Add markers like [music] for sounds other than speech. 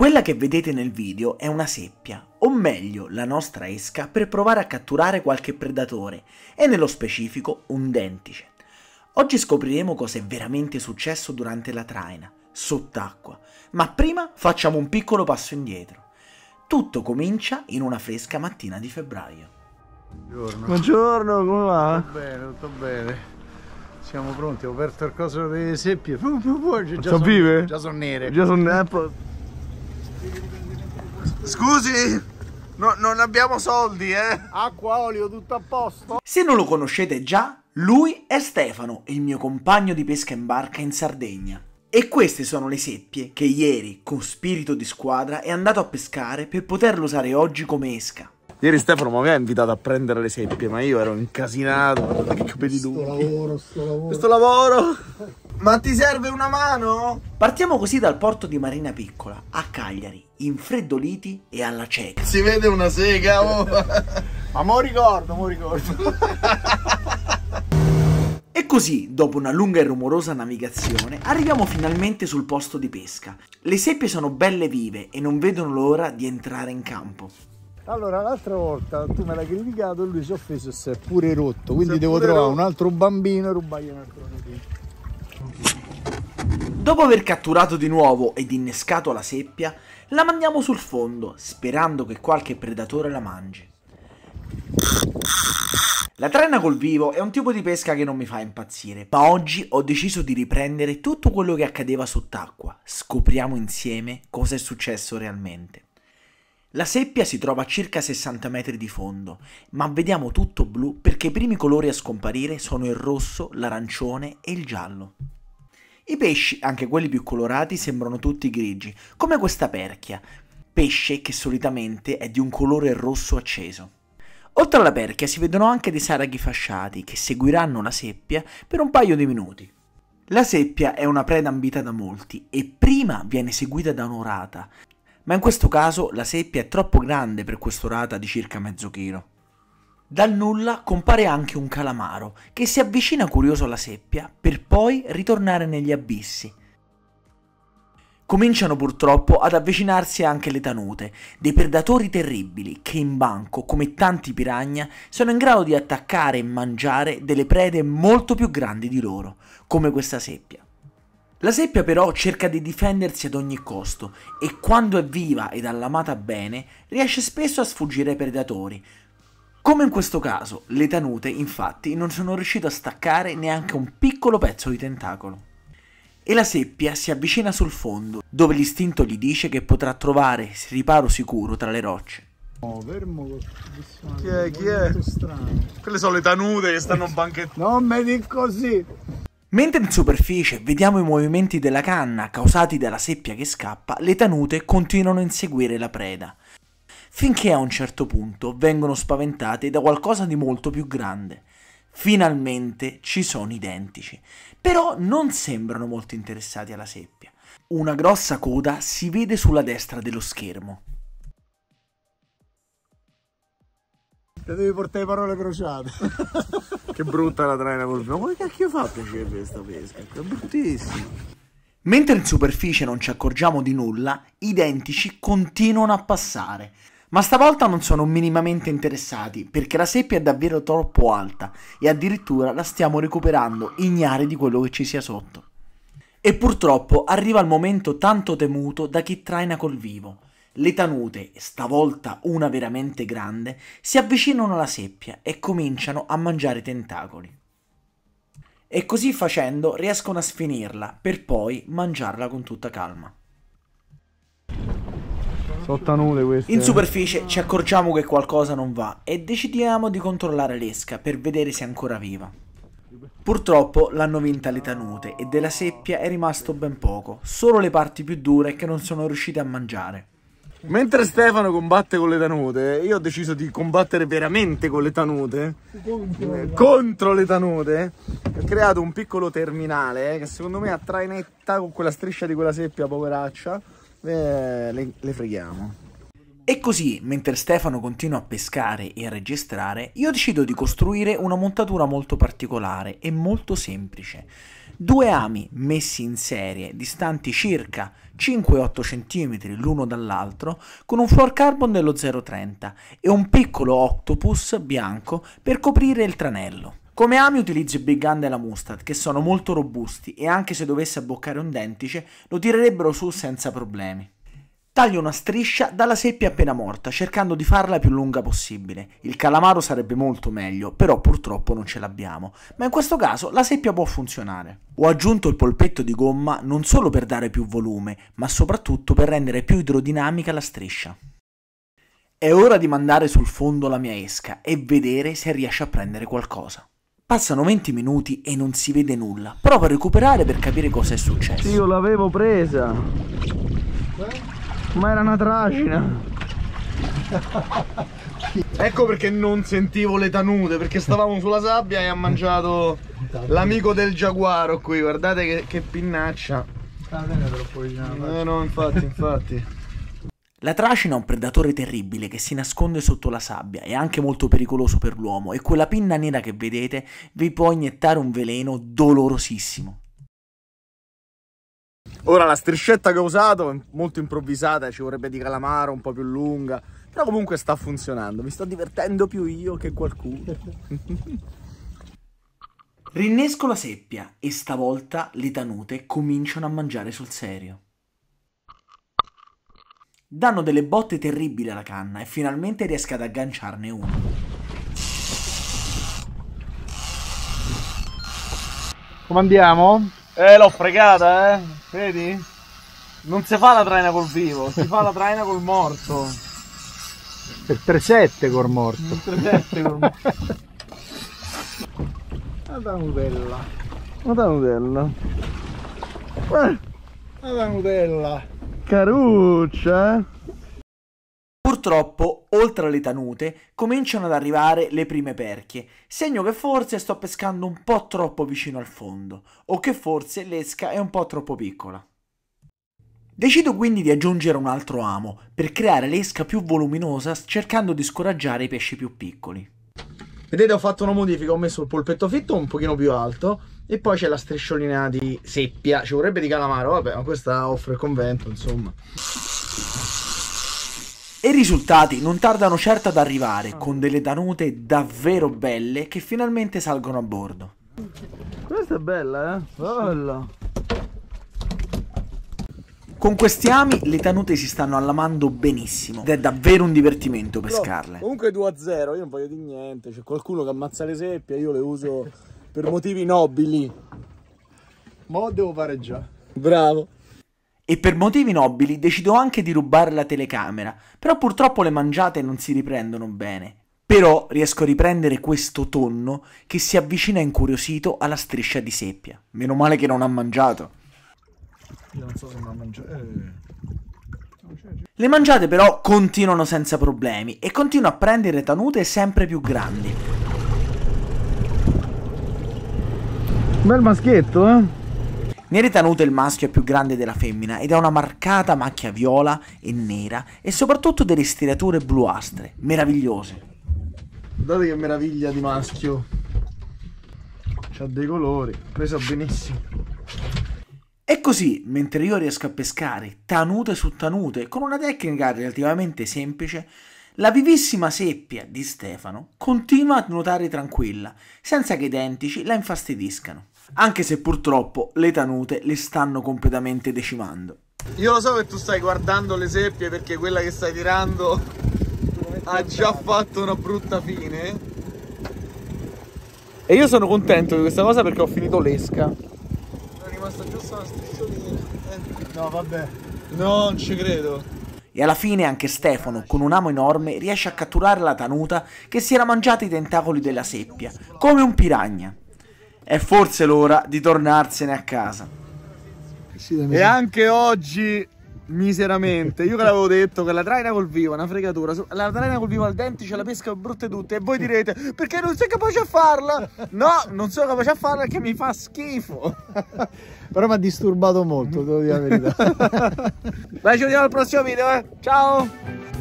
Quella che vedete nel video è una seppia, o meglio la nostra esca per provare a catturare qualche predatore, e nello specifico un dentice. Oggi scopriremo cosa è veramente successo durante la traina, sott'acqua, ma prima facciamo un piccolo passo indietro. Tutto comincia in una fresca mattina di febbraio. Buongiorno. Buongiorno, come va? Tutto bene, tutto bene. Siamo pronti, ho aperto il coso delle seppie. Già sono vive? Già sono nere. Già sono eh, nere. Scusi, no, non abbiamo soldi, eh. Acqua, olio, tutto a posto. Se non lo conoscete già, lui è Stefano, il mio compagno di pesca in barca in Sardegna. E queste sono le seppie che ieri, con spirito di squadra, è andato a pescare per poterlo usare oggi come esca. Ieri Stefano mi aveva invitato a prendere le seppie, ma io ero incasinato. che capelli duri. Sto lavoro, sto lavoro. Questo lavoro. Ma ti serve una mano? Partiamo così dal porto di Marina Piccola, a Cagliari, infreddoliti e alla cieca. Si vede una sega, oh. [laughs] ma mo ricordo, mo ricordo. [laughs] E così, dopo una lunga e rumorosa navigazione, arriviamo finalmente sul posto di pesca. Le seppie sono belle vive e non vedono l'ora di entrare in campo. Allora, l'altra volta tu me l'hai criticato e lui si è offeso e si è pure rotto, quindi devo trovare rotto. un altro bambino e rubargli un altro bambino. Dopo aver catturato di nuovo ed innescato la seppia, la mandiamo sul fondo, sperando che qualche predatore la mangi. La trenna col vivo è un tipo di pesca che non mi fa impazzire, ma oggi ho deciso di riprendere tutto quello che accadeva sott'acqua. Scopriamo insieme cosa è successo realmente. La seppia si trova a circa 60 metri di fondo, ma vediamo tutto blu perché i primi colori a scomparire sono il rosso, l'arancione e il giallo. I pesci, anche quelli più colorati, sembrano tutti grigi, come questa perchia, pesce che solitamente è di un colore rosso acceso. Oltre alla perchia si vedono anche dei saraghi fasciati che seguiranno la seppia per un paio di minuti. La seppia è una preda ambita da molti e prima viene seguita da un'orata, ma in questo caso la seppia è troppo grande per quest'orata di circa mezzo chilo. Dal nulla compare anche un calamaro, che si avvicina curioso alla seppia per poi ritornare negli abissi. Cominciano purtroppo ad avvicinarsi anche le tanute, dei predatori terribili che in banco, come tanti piragna, sono in grado di attaccare e mangiare delle prede molto più grandi di loro, come questa seppia. La seppia però cerca di difendersi ad ogni costo e quando è viva ed allamata bene riesce spesso a sfuggire ai predatori. Come in questo caso, le tanute infatti non sono riuscite a staccare neanche un piccolo pezzo di tentacolo. E la seppia si avvicina sul fondo, dove l'istinto gli dice che potrà trovare riparo sicuro tra le rocce. Oh, fermo Chi è? Chi è? Quelle sono le tanute che stanno banchettando. Non me dico così! Mentre in superficie vediamo i movimenti della canna causati dalla seppia che scappa, le tanute continuano a inseguire la preda, finché a un certo punto vengono spaventate da qualcosa di molto più grande. Finalmente ci sono identici, però non sembrano molto interessati alla seppia. Una grossa coda si vede sulla destra dello schermo. Te devi portare parole crociate. [laughs] che brutta la traina col Ma come cacchio fa a piacere questa pesca? È bruttissima. Mentre in superficie non ci accorgiamo di nulla, i dentici continuano a passare. Ma stavolta non sono minimamente interessati perché la seppia è davvero troppo alta e addirittura la stiamo recuperando ignari di quello che ci sia sotto. E purtroppo arriva il momento tanto temuto da chi traina col vivo. Le tanute, stavolta una veramente grande, si avvicinano alla seppia e cominciano a mangiare tentacoli. E così facendo riescono a sfinirla per poi mangiarla con tutta calma. Queste, In eh. superficie eh. ci accorgiamo che qualcosa non va e decidiamo di controllare l'esca per vedere se è ancora viva. Purtroppo l'hanno vinta le tanute e della seppia è rimasto ben poco, solo le parti più dure che non sono riuscite a mangiare. Mentre Stefano combatte con le tanute, io ho deciso di combattere veramente con le tanute. Eh, contro le tanute. Ho creato un piccolo terminale eh, che secondo me attrae netta con quella striscia di quella seppia poveraccia eh, le, le freghiamo. E così, mentre Stefano continua a pescare e a registrare, io decido di costruire una montatura molto particolare e molto semplice. Due ami messi in serie, distanti circa 5-8 cm l'uno dall'altro, con un carbon dello 0,30 e un piccolo octopus bianco per coprire il tranello. Come ami utilizzo i Big Gun e la Mustad, che sono molto robusti e anche se dovesse abboccare un dentice lo tirerebbero su senza problemi. Taglio una striscia dalla seppia appena morta, cercando di farla più lunga possibile. Il calamaro sarebbe molto meglio, però purtroppo non ce l'abbiamo, ma in questo caso la seppia può funzionare. Ho aggiunto il polpetto di gomma non solo per dare più volume, ma soprattutto per rendere più idrodinamica la striscia. È ora di mandare sul fondo la mia esca e vedere se riesce a prendere qualcosa. Passano 20 minuti e non si vede nulla. Provo a recuperare per capire cosa è successo. Io l'avevo presa ma era una tracina ecco perché non sentivo le tanute perché stavamo sulla sabbia e ha mangiato l'amico del giaguaro qui guardate che, che pinnaccia eh, no infatti infatti la tracina è un predatore terribile che si nasconde sotto la sabbia, è anche molto pericoloso per l'uomo e quella pinna nera che vedete vi può iniettare un veleno dolorosissimo. Ora la striscetta che ho usato è molto improvvisata, ci vorrebbe di calamaro, un po' più lunga, però comunque sta funzionando, mi sto divertendo più io che qualcuno. [laughs] Rinnesco la seppia e stavolta le tanute cominciano a mangiare sul serio. Danno delle botte terribili alla canna e finalmente riesco ad agganciarne uno. Come andiamo? Eh, l'ho fregata, eh. Vedi? Non si fa la traina col vivo, si fa la traina col morto. Per 3-7 col morto. Per 3-7 col morto. Guarda la nutella. Guarda la nutella. Guarda eh, la nutella. Caruccia, eh. Purtroppo oltre alle tanute, cominciano ad arrivare le prime perchie, segno che forse sto pescando un po' troppo vicino al fondo, o che forse l'esca è un po' troppo piccola. Decido quindi di aggiungere un altro amo, per creare l'esca più voluminosa cercando di scoraggiare i pesci più piccoli. Vedete ho fatto una modifica, ho messo il polpetto fitto un pochino più alto e poi c'è la strisciolina di seppia, ci vorrebbe di calamaro, vabbè ma questa offre il convento insomma. I risultati non tardano certo ad arrivare, con delle danute davvero belle che finalmente salgono a bordo. Questa è bella, eh? Bella! Con questi ami le tanute si stanno allamando benissimo ed è davvero un divertimento pescarle. No, comunque 2 a 0, io non voglio di niente, c'è qualcuno che ammazza le seppie, io le uso per motivi nobili. Mo devo fare già. Bravo. E per motivi nobili decido anche di rubare la telecamera, però purtroppo le mangiate non si riprendono bene. Però riesco a riprendere questo tonno che si avvicina incuriosito alla striscia di seppia. Meno male che non ha mangiato. Io non so se non ha mangiato. Eh. Le mangiate però continuano senza problemi e continua a prendere tanute sempre più grandi. Bel maschietto, eh? Nere Tanute il maschio è più grande della femmina ed ha una marcata macchia viola e nera e soprattutto delle striature bluastre, meravigliose. Guardate che meraviglia di maschio. C'ha dei colori, presa benissimo. E così, mentre io riesco a pescare tanute su tanute con una tecnica relativamente semplice, la vivissima seppia di Stefano continua a nuotare tranquilla, senza che i dentici la infastidiscano anche se purtroppo le tanute le stanno completamente decimando. Io lo so che tu stai guardando le seppie perché quella che stai tirando ha già fatto una brutta fine. E io sono contento di questa cosa perché ho finito l'esca. È rimasta giusto una strisciolina. Eh. No, vabbè. No, non ci credo. E alla fine anche Stefano, con un amo enorme, riesce a catturare la tanuta che si era mangiata i tentacoli della seppia, come un piragna è forse l'ora di tornarsene a casa. E anche oggi, miseramente, io che l'avevo detto che la traina col vivo è una fregatura. La traina col vivo al ce la pesca brutte tutte. E voi direte perché non sei capace a farla? No, non sono capace a farla perché mi fa schifo. [laughs] Però mi ha disturbato molto, devo dire la verità. Dai, ci vediamo al prossimo video, eh. Ciao!